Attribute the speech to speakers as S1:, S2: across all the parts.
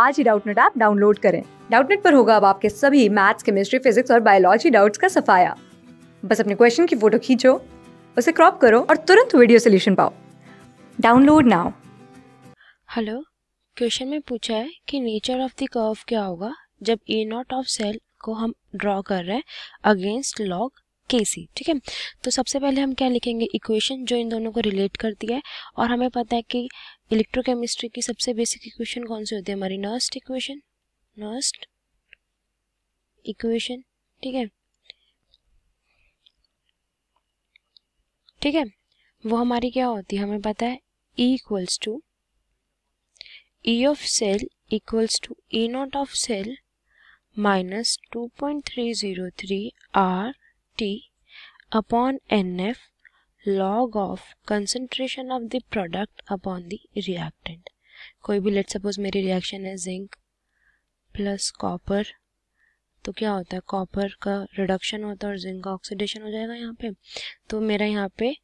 S1: आज ही Doubtnut app download करें डाउटनेट पर होगा अब आपके सभी मैथ्स केमिस्ट्री फिजिक्स और बायोलॉजी डाउट्स का सफाया बस अपने क्वेश्चन की फोटो खींचो उसे क्रॉप करो और तुरंत वीडियो सोल्यूशन पाओ डाउनलोड नाउ हेलो क्वेश्चन में पूछा है कि नेचर ऑफ द कर्व क्या होगा जब ए नॉट ऑफ सेल को हम ड्रॉ कर रहे हैं अगेंस्ट लॉग के सी ठीक है तो सबसे पहले हम क्या लिखेंगे इक्वेशन जो इन दोनों को रिलेट करती है और हमें पता है कि इलेक्ट्रोकेमिस्ट्री की सबसे बेसिक इक्वेशन कौन सी होती है हमारी नर्स्ट इक्वेशन नर्स्ट इक्वेशन ठीक है ठीक है वो हमारी क्या होती है हमें पता है E equals to E of cell equals to E naught of cell minus two point three zero three R T upon NF log of concentration of the product upon the reactant कोई भी let suppose मेरी reaction है zinc plus copper तो क्या होता है copper का reduction होता है और जिंक का ऑक्सीडेशन हो जाएगा यहाँ पे तो मेरा यहाँ पे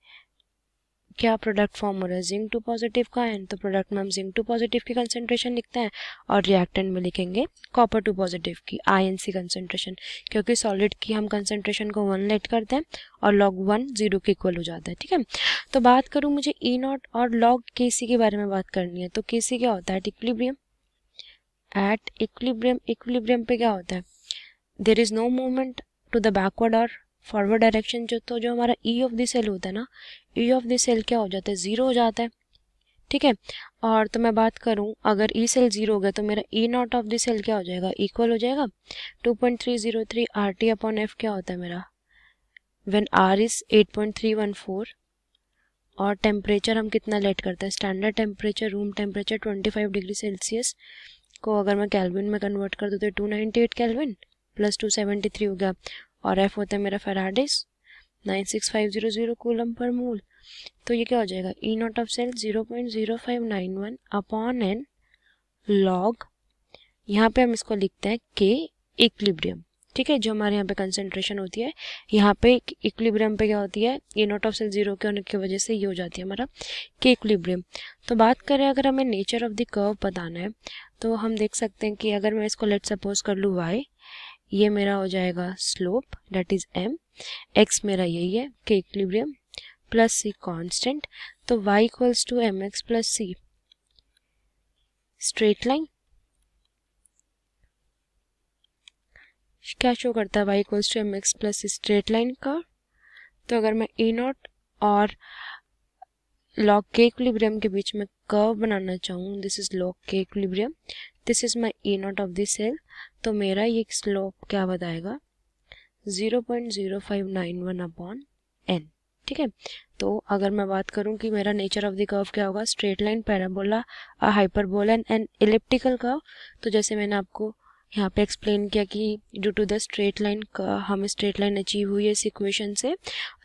S1: क्या product formula zinc two positive का है तो प्रोडक्ट में हम जिंक टू पॉजिटिव की कंसेंट्रेशन लिखते हैं और रिएक्टेंट में लिखेंगे कॉपर टू पॉजिटिव की आई एन सी कंसेंट्रेशन क्योंकि सॉलिड की हम कंसेंट्रेशन को वन लेट करते हैं और लॉग वन जीरो के इक्वल हो जाता है ठीक है तो बात करूँ मुझे ई e नॉट और लॉग के सी के बारे में बात करनी है तो के सी क्या होता है at equilibrium at equilibrium equilibrium पे क्या होता है there is no movement to the backward और फॉरवर्ड डायरेक्शन जो तो जो हमारा ई ऑफ द सेल होता है ना ई ऑफ द सेल क्या हो जाता है ज़ीरो हो जाता है ठीक है और तो मैं बात करूँ अगर ई सेल ज़ीरो हो गया तो मेरा E naught of the cell क्या हो जाएगा इक्वल हो जाएगा two point three zero three R T upon F क्या होता है मेरा when R is eight point three one four और टेम्परेचर हम कितना लेट करते हैं standard temperature room temperature twenty five degree Celsius को अगर मैं कैलविन में कन्वर्ट कर दूँ तो two ninety eight kelvin plus two seventy three हो गया और एफ होता है मेरा Faraday's nine six five zero zero coulomb per mole तो ये क्या हो जाएगा E naught of cell zero point zero five nine one upon N log यहाँ पे हम इसको लिखते हैं के इक्लिब्रियम ठीक है जो हमारे यहाँ पे कंसेंट्रेशन होती है यहाँ पे इक्विलिब्रियम पे क्या होती है ये नॉट ऑफ सेल जीरो के होने की वजह से ये हो जाती है हमारा के इक्विलिब्रियम तो बात करें अगर हमें नेचर ऑफ द कर्व बताना है तो हम देख सकते हैं कि अगर मैं इसको लेट सपोज कर लूँ वाई ये मेरा हो जाएगा slope that is M X मेरा यही है K equilibrium plus C constant तो y equals to M X plus C straight line क्या शो करता है y equals to M X plus C straight line का तो अगर मैं ई e नॉट और लॉग के इक्विलिब्रियम के बीच में कर्व बनाना चाहूँ this is log K equilibrium this is my E naught of this cell तो मेरा ये स्लोप क्या बताएगा zero point zero five nine one upon N ठीक है तो अगर मैं बात करूं कि मेरा नेचर ऑफ द कर्व क्या होगा straight line parabola hyperbola and elliptical curve तो जैसे मैंने आपको यहाँ पे एक्सप्लेन किया कि due to the straight line हमें स्ट्रेट लाइन अचीव हुई है इस इक्वेशन से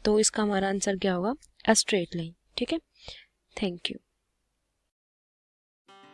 S1: तो इसका हमारा आंसर क्या होगा अ स्ट्रेट लाइन ठीक है थैंक यू